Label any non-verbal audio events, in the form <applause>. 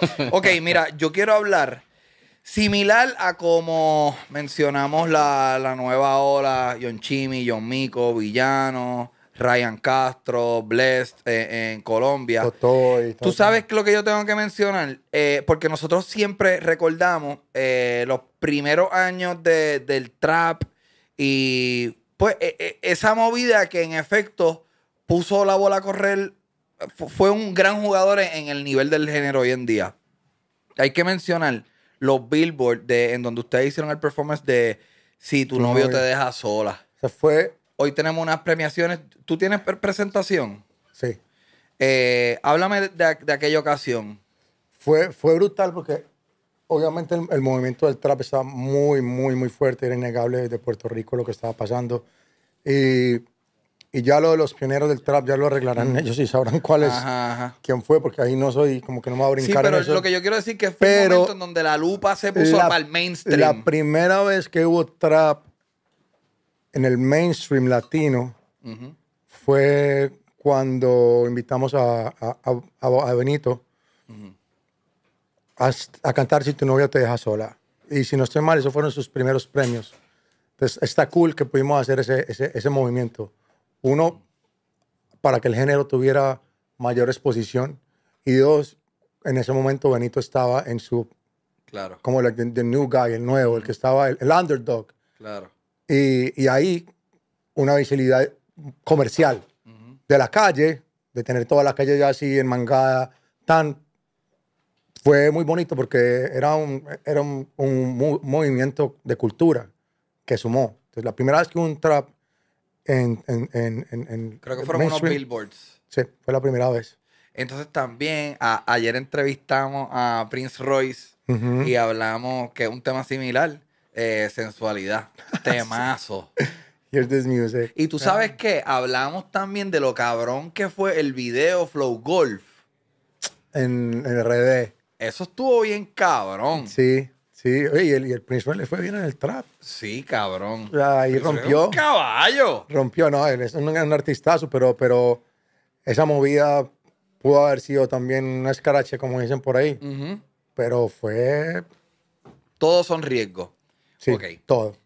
<laughs> ok, mira, yo quiero hablar similar a como mencionamos la, nueva ola, John Chimi, John Mico, Villano, Ryan Castro, Blessed eh, en Colombia. Tú sabes lo que yo tengo que mencionar, eh, porque nosotros siempre recordamos eh, los primeros años del trap y pues e, e, esa movida que en efecto puso la bola a correr fue un gran jugador en el nivel del género hoy en día. Hay que mencionar los billboards de, en donde ustedes hicieron el performance de Si tu, novio, te deja sola. Se fue. Hoy tenemos unas premiaciones. ¿Tú tienes presentación? Sí. Eh, háblame de, aquella ocasión. Fue, fue brutal porque obviamente el, movimiento del trap estaba muy, muy, muy fuerte. Era innegable desde Puerto Rico lo que estaba pasando. Y y ya lo de los pioneros del trap ya lo arreglarán ellos y sabrán cuál es, quién fue, porque ahí no soy, como que no me va a brincar. Sí, pero lo que yo quiero decir que fue pero un momento en donde la lupa se puso la, para el mainstream. La primera vez que hubo trap en el mainstream latino fue cuando invitamos a, a, a Benito a, cantar Si tu novia te deja sola. Y si no estoy mal, esos fueron sus primeros premios. Entonces está cool que pudimos hacer ese, ese, ese movimiento. Uno, para que el género tuviera mayor exposición. Y dos, en ese momento Benito estaba en su... Claro. Como el new guy, el nuevo, el que estaba, el, underdog. Claro. Y, ahí una visibilidad comercial de la calle, de tener toda la calle ya así en tan... Fue muy bonito porque era un, era un movimiento de cultura que sumó. Entonces, la primera vez que un trap en, en, en, en Creo que fueron unos billboards. Sí, fue la primera vez. Entonces también, ayer entrevistamos a Prince Royce y hablamos que es un tema similar, eh, sensualidad, <laughs> temazo. Here's this music. Y tú sabes que hablamos también de lo cabrón que fue el video Flow Golf. En, en RD. Eso estuvo bien cabrón. Sí. Sí, y el, principal le fue bien en el trap. Sí, cabrón. Y rompió. caballo. Rompió, no, él es un, artistazo, pero, pero esa movida pudo haber sido también una escarache, como dicen por ahí. Pero fue. Todos son riesgos. Sí, todo.